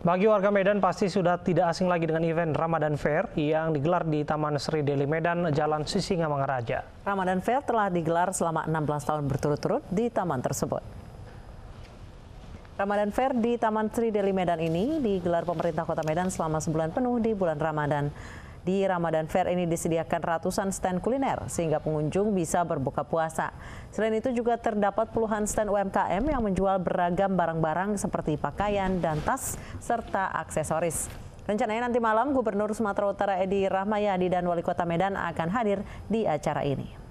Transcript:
Bagi warga Medan pasti sudah tidak asing lagi dengan event Ramadan Fair yang digelar di Taman Sri Deli Medan, Jalan Sisingamangaraja. Ramadan Fair telah digelar selama 16 tahun berturut-turut di taman tersebut. Ramadan Fair di Taman Sri Deli Medan ini digelar pemerintah kota Medan selama sebulan penuh di bulan Ramadan. Di Ramadan Fair ini disediakan ratusan stand kuliner sehingga pengunjung bisa berbuka puasa. Selain itu juga terdapat puluhan stand UMKM yang menjual beragam barang-barang seperti pakaian dan tas serta aksesoris. Rencananya nanti malam Gubernur Sumatera Utara Edi Rahmayadi dan Wali Kota Medan akan hadir di acara ini.